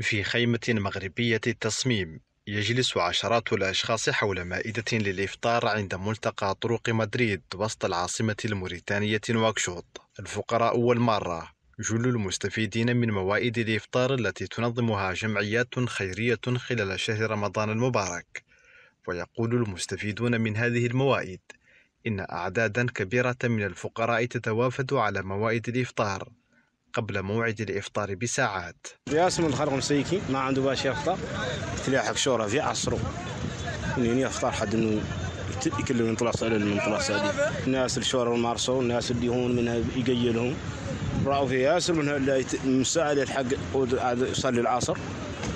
في خيمة مغربية التصميم يجلس عشرات الأشخاص حول مائدة للإفطار عند ملتقى طرق مدريد وسط العاصمة الموريتانية نواكشوط الفقراء والمارة جل المستفيدين من موائد الإفطار التي تنظمها جمعيات خيرية خلال شهر رمضان المبارك ويقول المستفيدون من هذه الموائد إن أعدادا كبيرة من الفقراء تتوافد على موائد الإفطار قبل موعد الإفطار بساعات ياسم الخرق مسيكي ما عنده باش يفطر تلاحق شورة في عصره من يفطر حد انه يكلم من طلاس على من طلاس هذه الناس الشورى المارسو الناس اللي هون منها يقيلهم راوا في ياسر من مساعد الحق يصلي العصر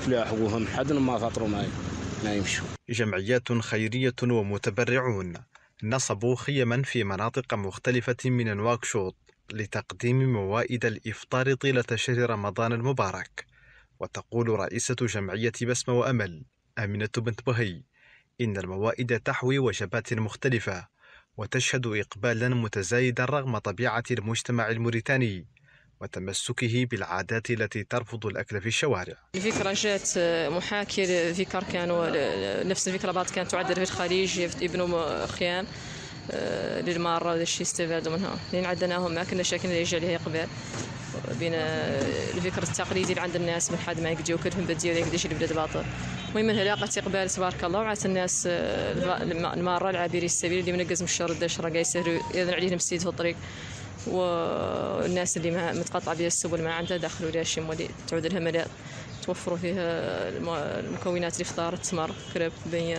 تلاحقوهم حد ما فطروا معي ما يمشوا جمعيات خيرية ومتبرعون نصبوا خيما في مناطق مختلفة من نواكشوط لتقديم موائد الإفطار طيلة شهر رمضان المبارك وتقول رئيسة جمعية بسمة وأمل آمنة بنت بهي إن الموائد تحوي وجبات مختلفة وتشهد إقبالا متزايدا رغم طبيعة المجتمع الموريتاني وتمسكه بالعادات التي ترفض الاكل في الشوارع. الفكره جات آه، محاكيه لفكر كانوا نفس الفكره بعض كانت تعدل في الخليج ابن خيام آه، للمارة وهذا الشيء استفادوا منها لأن عدناهم ما كنا شاكين اللي يجي عليه قبل بين آه، الفكر التقليدي اللي عند الناس من حد ما يقديو كلهم بديو ذاك الشيء البلاد باطل المهم لاقت اقبال تبارك الله وعات الناس آه، الماره العابري السبيل اللي منقز من الشر 11 راه يسهلوا يذن عليهم السيد في الطريق والناس اللي ما متقطعه بها السبل ما عندها دخلوا ولا شي مولي تعود لها ملاذ توفروا فيه المكونات الافطار التمر كريب بين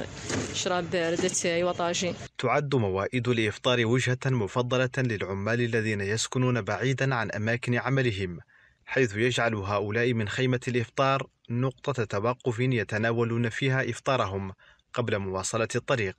شراب بارد التاي وطاجين تعد موائد الافطار وجهه مفضله للعمال الذين يسكنون بعيدا عن اماكن عملهم حيث يجعل هؤلاء من خيمه الافطار نقطه توقف يتناولون فيها افطارهم قبل مواصله الطريق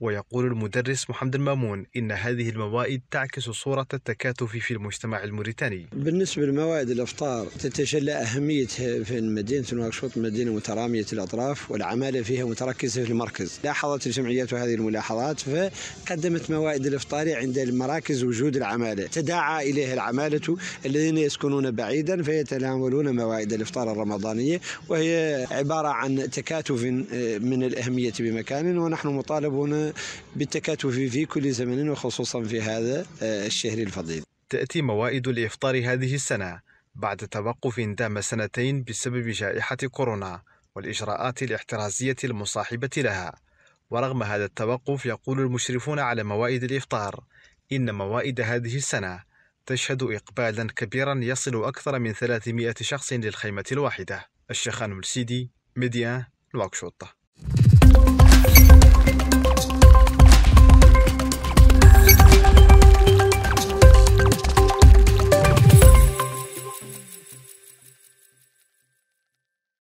ويقول المدرس محمد المامون إن هذه الموائد تعكس صورة التكاتف في المجتمع الموريتاني بالنسبة لموائد الإفطار تتجلى أهميتها في مدينة نواكشوط مدينة مترامية الأطراف والعمالة فيها متركزة في المركز لاحظت الجمعيات هذه الملاحظات فقدمت موائد الإفطار عند المراكز وجود العمالة تداعى إليها العمالة الذين يسكنون بعيدا فيتناولون موائد الإفطار الرمضانية وهي عبارة عن تكاتف آه، من الأهمية بمكان ونحن مطالبون بالتكاتف في كل زمن وخصوصا في هذا آه، الشهر الفضيل تأتي موائد الإفطار هذه السنة بعد توقف دام سنتين بسبب جائحة كورونا والإجراءات الاحترازية المصاحبة لها ورغم هذا التوقف يقول المشرفون على موائد الإفطار إن موائد هذه السنة تشهد إقبالا كبيرا يصل أكثر من 300 شخص للخيمة الواحدة الشيخان السيدي thank نواكشوط